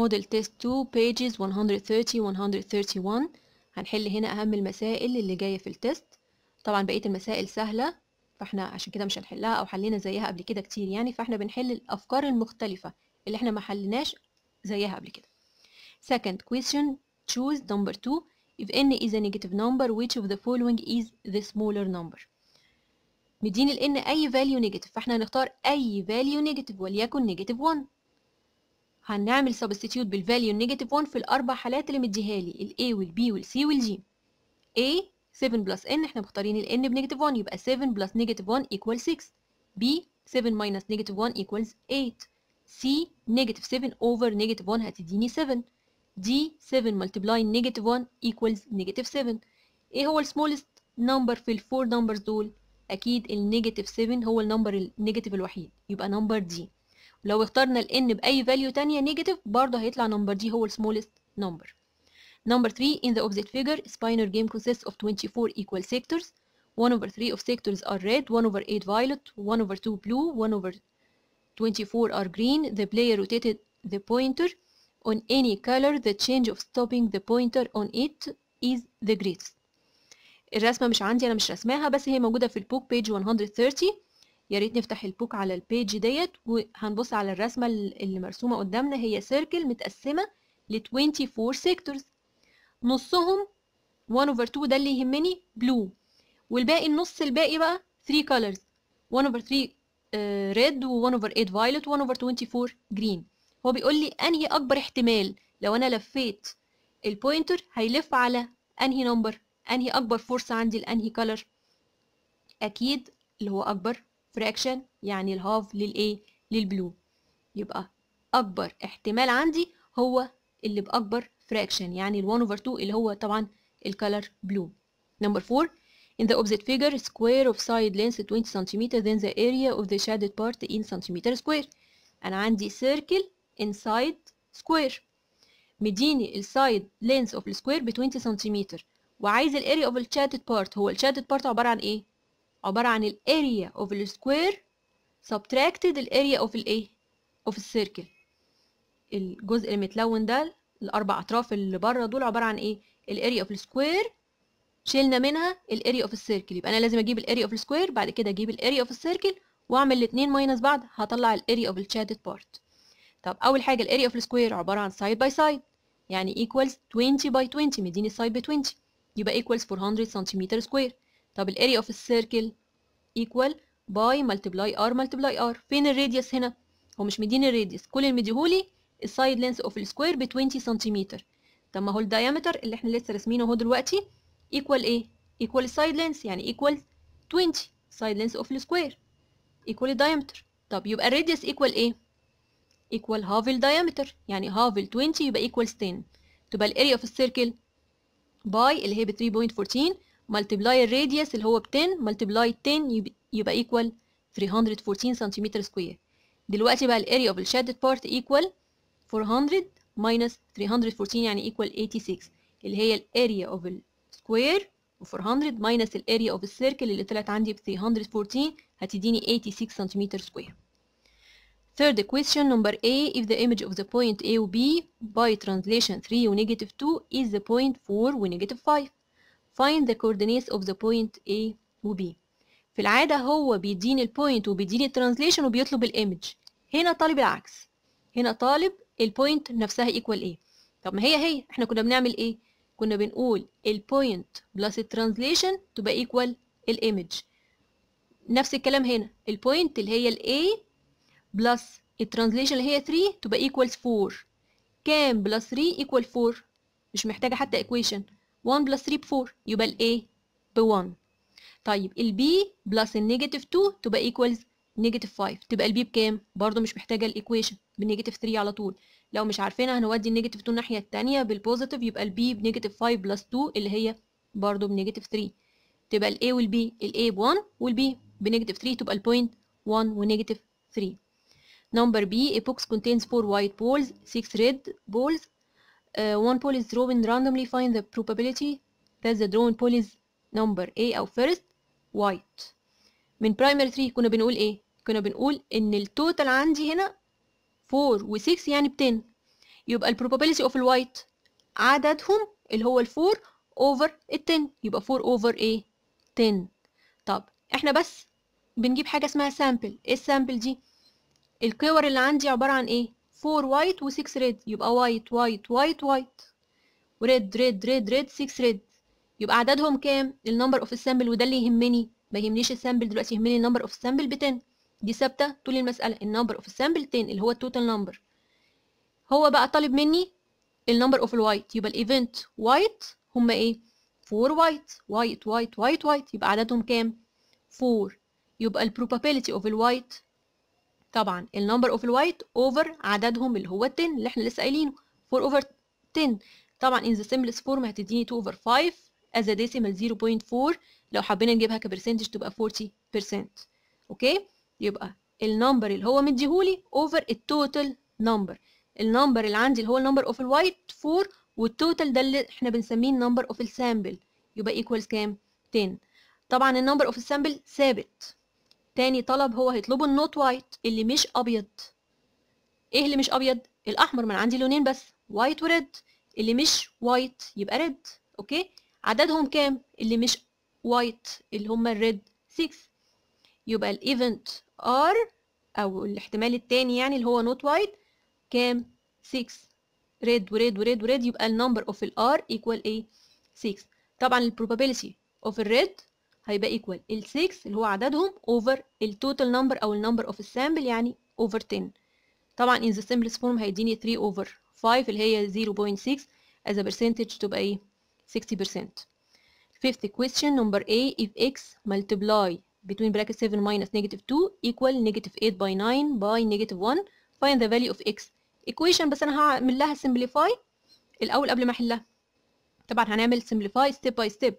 Model Test 2 Pages 130 131 هنحل هنا أهم المسائل اللي جاية في التست طبعا بقية المسائل سهلة فاحنا عشان كده مش هنحلها أو حلينا زيها قبل كده كتير يعني فاحنا بنحل الأفكار المختلفة اللي احنا ما حلناش زيها قبل كده second question choose number 2 if n is a negative number which of the following is the smaller number مدين ال n أي value negative فاحنا هنختار أي value negative وليكن negative 1 هنعمل سبستيتيوت بالفاليو النيجاتيف 1 في الاربع حالات اللي مديها لي ال A وال B وال C وال G A 7 بلس n احنا مختارين ال n بنيجاتيف 1 يبقى 7 بلس نيجاتيف 1 equals 6 B 7 minus negative 1 equals 8 C negative 7 over negative 1 هتديني 7 D 7 multiplying negative 1 equals negative 7 ايه هو ال smallest number في ال 4 numbers دول اكيد ال النيجاتيف 7 هو ال النمبر النيجاتيف الوحيد يبقى number D لو اخترنا ال n بأي value تانية negative برضه هيطلع number دي هو ال smallest number number 3 in the opposite figure spinor game consists of 24 equal sectors 1 over 3 of sectors are red 1 over 8 violet 1 over 2 blue 1 over 24 are green the player rotated the pointer on any color the change of stopping the pointer on it is the greatest الرسمة مش عندي أنا مش رسماها بس هي موجودة في البوك page 130 يا ريت نفتح البوك على البيج ديت وهنبص على الرسمة اللي مرسومة قدامنا هي سيركل متقسمة ل 24 سيكتورز نصهم 1 over 2 ده اللي يهمني بلو والباقي النص الباقي بقى 3 colors 1 over 3 ريد و1 over 8 violet و1 over 24 green هو بيقول لي انهي اكبر احتمال لو انا لفيت البوينتر هيلف على انهي نمبر انهي اكبر فرصه عندي لانهي كلر اكيد اللي هو اكبر فراكشن يعني الهاف للايه للبلو يبقى اكبر احتمال عندي هو اللي باكبر فراكشن يعني ال 1 over 2 اللي هو طبعا الكالر بلو نمبر 4 in the opposite figure square of side length 20 cm then the area of the shaded part in cm square انا عندي circle inside square مديني السايد length of السكوير ب 20 cm. وعايز الاريا اوف الشادد بارت هو الشادد بارت عباره عن ايه عبارة عن ال area of the square subtracted ال area of الايه of circle الجزء المتلون ده الاربع اطراف اللي بره دول عبارة عن ايه ال area of the square شلنا منها ال area of circle يبقى انا لازم اجيب ال area of square بعد كده اجيب ال area of circle واعمل الاتنين ماينس بعض هطلع ال area of shaded part طب اول حاجة ال area of square عبارة عن side by side يعني equals 20 by 20 مديني side by 20 يبقى equals 400 سنتيمتر سكوير طب الاري اوف السيركل ايكوال باي ملتبلاي ار ملتبلاي ار فين الراديوس هنا هو مش مديني الراديوس كل اللي مديهولي السايد لينث اوف السكوير ب 20 سنتيمتر طب ما هو الدايمتر اللي احنا لسه راسمينه اهو دلوقتي ايكوال ايه ايكوال السايد لينث يعني ايكوال 20 سايد لينث اوف السكوير ايكوال الدايمتر طب يبقى الراديوس ايكوال ايه ايكوال هاف الدايمتر يعني هاف 20 يبقى ايكوال 10 تبقى الاري اوف السيركل باي اللي هي ب 3.14 ملتبلاي الراديوس اللي هو ب 10 ملتبلاي 10 يبقى ايكوال 314 سنتيمتر سكوير دلوقتي بقى الاريا اوف الشادد بارت ايكوال 400 ماينس 314 يعني ايكوال 86 اللي هي الاريا اوف السكوير و400 ماينس الاريا اوف السيركل اللي طلعت عندي ب 314 هتديني 86 سنتيمتر سكوير Third question number A if the image of the point A و B by translation 3 و negative 2 is the point 4 و negative 5 find the coordinates of the point A و B في العادة هو بيديني البوينت وبيديني الترانزليشن وبيطلب الايمج هنا طالب العكس هنا طالب البوينت نفسها ايكوال ايه طب ما هي هي احنا كنا بنعمل ايه كنا بنقول البوينت بلس الترانزليشن تبقى ايكوال الايمج نفس الكلام هنا البوينت اللي هي plus بلس الترانزليشن اللي هي 3 تبقى ايكوال 4 كام بلس 3 ايكوال 4 مش محتاجه حتى equation 1 بلس 3 ب4 يبقى الاي ب1 طيب البي بلس النيجاتيف 2 تبقى ايكوالز نيجاتيف 5 تبقى البي بكام برضو مش محتاجه الايكويشن بنيجاتيف 3 على طول لو مش عارفينها هنودي النيجاتيف 2 الناحيه الثانيه بالبوزيتيف يبقى البي بنيجاتيف 5 بلس 2 اللي هي برضو بنيجاتيف 3 تبقى الاي والبي الاي ب1 والبي بنيجاتيف 3 تبقى البوينت 1 ونيجاتيف 3 نمبر بي a box contains 4 وايت بولز 6 ريد بولز Uh, one pole is drawn randomly. Find the probability that the drawn pole is number A أو first white. من primary 3 كنا بنقول إيه؟ كنا بنقول إن التوتال عندي هنا 4 و 6 يعني ب 10 يبقى probability of white عددهم اللي هو ال 4 over 10 يبقى 4 over A 10 طب إحنا بس بنجيب حاجة اسمها sample إيه السامبل دي؟ الكور اللي عندي عبارة عن إيه؟ فور وايت و6 ريد يبقى وايت وايت وايت وايت وريد ريد ريد ريد 6 ريد يبقى عددهم كام النمبر اوف السامبل وده اللي يهمني ما يهمنيش السامبل دلوقتي يهمني النمبر اوف السامبل ب 10 دي ثابته طول المساله النمبر اوف السامبل 10 اللي هو التوتال نمبر هو بقى طالب مني النمبر اوف الوايت يبقى الايفنت وايت هما ايه 4 وايت وايت وايت وايت وايت يبقى عددهم كام 4 يبقى البروبابيلتي اوف الوايت طبعا النمبر اوف الوايت اوفر عددهم اللي هو 10 اللي احنا لسه قايلينه 4 اوفر 10 طبعا in the simplest form هتديني 2 اوفر 5 as a decimal 0.4 لو حبينا نجيبها كبرسنتج تبقى 40% اوكي يبقى النمبر اللي هو مديهولي اوفر التوتال نمبر النمبر اللي عندي اللي هو النمبر اوف الوايت 4 والتوتال ده اللي احنا بنسميه النمبر اوف السامبل يبقى ايكوالز كام 10 طبعا النمبر اوف السامبل ثابت تاني طلب هو هيطلبه النوت وايت اللي مش ابيض ايه اللي مش ابيض الاحمر ما انا عندي لونين بس وايت وريد اللي مش وايت يبقى ريد اوكي عددهم كام اللي مش وايت اللي هم الريد 6 يبقى الايفنت ار او الاحتمال التاني يعني اللي هو نوت وايت كام 6 ريد وريد وريد وريد يبقى النمبر اوف الار ايكوال ايه 6 طبعا البروبابيلتي اوف الريد هيبقى ايكوال ال 6 اللي هو عددهم اوفر التوتال نمبر او النمبر اوف السامبل يعني اوفر 10 طبعا in the simplest form هيديني 3 اوفر 5 اللي هي 0.6 as a percentage تبقى ايه 60% fifth question number A if x multiply between bracket 7 minus negative 2 equal negative 8 by 9 by negative 1 find the value of x equation بس انا هعمل لها simplify الاول قبل ما احلها طبعا هنعمل simplify step by step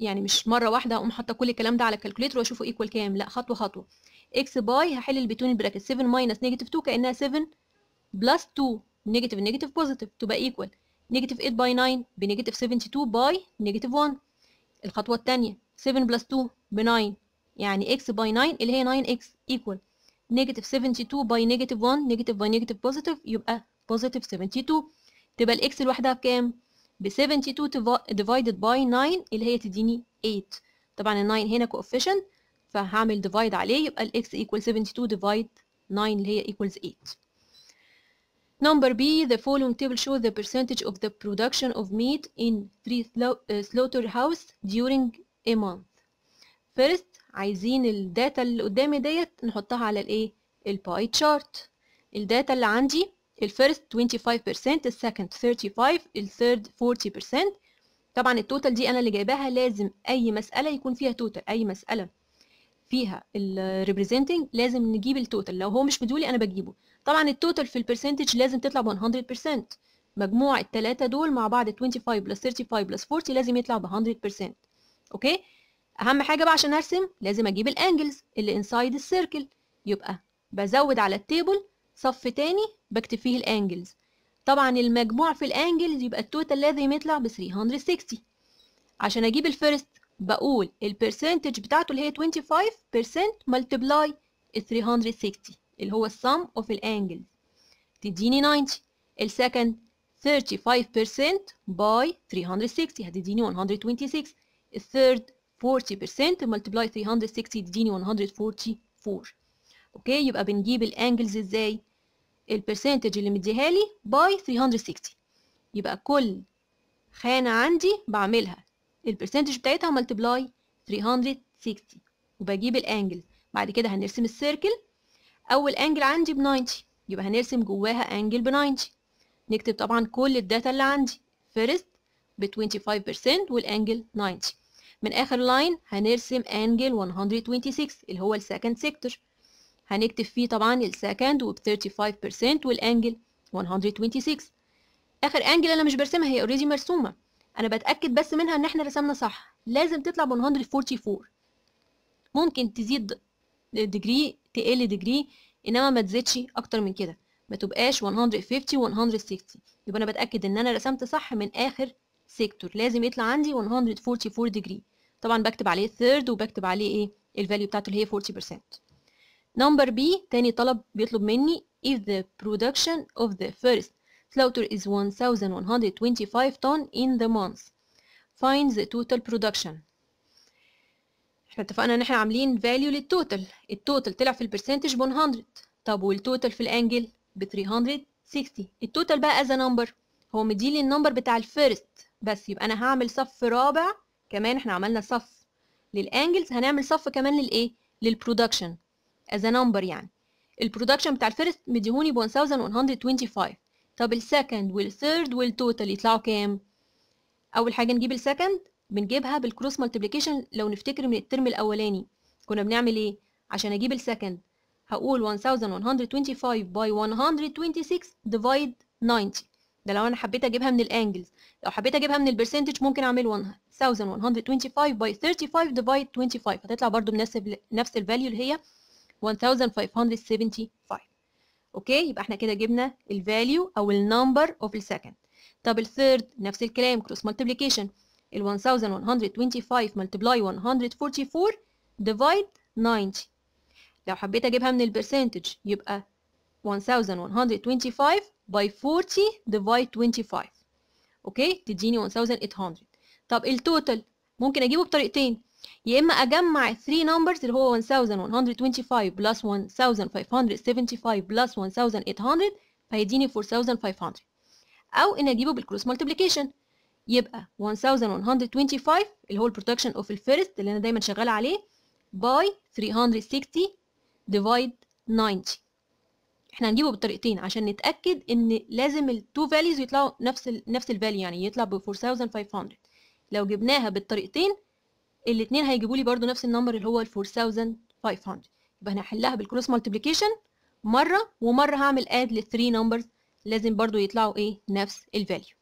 يعني مش مره واحده اقوم حاطه كل الكلام ده على الكالكوليتر واشوفه ايكوال كام لا خطوه خطوه اكس باي هحل البتون البراكت 7 ماينس نيجاتيف 2 كانها 7 بلس 2 نيجاتيف نيجاتيف بوزيتيف تبقى ايكوال نيجاتيف 8 باي 9 بنيجاتيف 72 باي نيجاتيف 1 الخطوه الثانيه 7 بلس 2 ب 9 يعني اكس باي 9 اللي هي 9 اكس ايكوال نيجاتيف 72 باي نيجاتيف 1 نيجاتيف باي نيجاتيف بوزيتيف يبقى بوزيتيف 72 تبقى الاكس لوحدها بكام ب 72 divided by 9 اللي هي تديني 8 طبعا ال 9 هنا coefficient فهعمل divide عليه يبقى ال x equal 72 divide 9 اللي هي equals 8 Number B, the following table shows the percentage of the production of meat in three slaughterhouse during a month. First, عايزين الداتا اللي قدامي ديت نحطها على الايه؟ الباي تشارت. الداتا اللي عندي الفيرست 25% السكند 35 الثيرد 40% طبعا التوتال دي انا اللي جايباها لازم اي مساله يكون فيها توتال اي مساله فيها الريبريزنتنج لازم نجيب التوتال لو هو مش مديولي انا بجيبه طبعا التوتال في البرسنتج لازم تطلع ب 100% مجموع التلاتة دول مع بعض 25 بلس 35 بلس 40 لازم يطلع ب 100% اوكي اهم حاجه بقى عشان ارسم لازم اجيب الانجلز اللي انسايد السيركل يبقى بزود على التيبل صف تاني بكتب فيه الانجلز طبعا المجموع في الانجلز يبقى التوتال لازم يطلع ب 360 عشان اجيب الفيرست بقول البرسنتج بتاعته اللي هي 25% ملتبلاي 360 اللي هو السم اوف الانجلز تديني 90 السكند 35% باي 360 هتديني 126 الثيرد 40% ملتبلاي 360 تديني 144 اوكي يبقى بنجيب الانجلز ازاي البرسنتج اللي مديها لي باي 360 يبقى كل خانة عندي بعملها البرسنتج بتاعتها ملتبلاي 360 وبجيب الانجل بعد كده هنرسم السيركل اول انجل عندي ب 90 يبقى هنرسم جواها انجل ب 90 نكتب طبعا كل الداتا اللي عندي فيرست ب 25% والانجل 90 من اخر لاين هنرسم انجل 126 اللي هو السكند سيكتور هنكتب فيه طبعا السكند وب 35% والانجل 126 اخر انجل انا مش برسمها هي اوريدي مرسومه انا بتاكد بس منها ان احنا رسمنا صح لازم تطلع ب 144 ممكن تزيد ديجري تقل ديجري انما ما تزيدش اكتر من كده ما تبقاش 150 160 يبقى انا بتاكد ان انا رسمت صح من اخر سيكتور لازم يطلع عندي 144 ديجري طبعا بكتب عليه ثيرد وبكتب عليه ايه الفاليو بتاعته اللي هي 40% نمبر بي تاني طلب بيطلب مني if the production of the first slaughter is 1125 ton in the month find the total production احنا اتفقنا ان احنا عاملين value للtotal التوتال طلع في البرسنتج ب 100 طب والتوتال في الانجل ب 360 التوتال بقى از نمبر هو مديلي النمبر بتاع الفيرست بس يبقى انا هعمل صف رابع كمان احنا عملنا صف للانجلز هنعمل صف كمان للايه للبرودكشن as a number يعني البرودكشن بتاع الفيرست مديهوني 1125 طب السكند والثيرد والتوتال يطلعوا كام اول حاجه نجيب السكند بنجيبها بالكروس مالتيبليكيشن لو نفتكر من الترم الاولاني كنا بنعمل ايه عشان اجيب السكند هقول 1125 باي 126 ديفايد 90 ده لو انا حبيت اجيبها من الانجلز لو حبيت اجيبها من البرسنتج ممكن اعمل 1125 باي 35 ديفايد 25 هتطلع برضو بنفس نفس الفاليو اللي هي 1575 اوكي يبقى احنا كده جبنا الفاليو او النمبر اوف السكند طب الثيرد نفس الكلام كروس مالتيبليكيشن ال 1125 ملتبلاي 144 ديفايد 90 لو حبيت اجيبها من البرسنتج يبقى 1125 باي 40 ديفايد 25 اوكي تديني 1800 طب التوتال ممكن اجيبه بطريقتين يا اما اجمع 3 numbers اللي هو 1125 plus 1575 plus 1800 فيديني 4500 او ان اجيبه بالكروس مالتيبليكيشن يبقى 1125 اللي هو البرودكشن اوف الفيرست اللي انا دايما شغال عليه باي 360 ديفايد 90 احنا هنجيبه بالطريقتين عشان نتاكد ان لازم التو فاليوز يطلعوا نفس ال نفس الفاليو يعني يطلع ب 4500 لو جبناها بالطريقتين الاثنين هيجيبوا لي برضو نفس النمبر اللي هو ال 4500 يبقى هنحلها بالكروس مالتيبيكيشن مره ومره هعمل اد للثري نمبرز لازم برضو يطلعوا ايه نفس الفاليو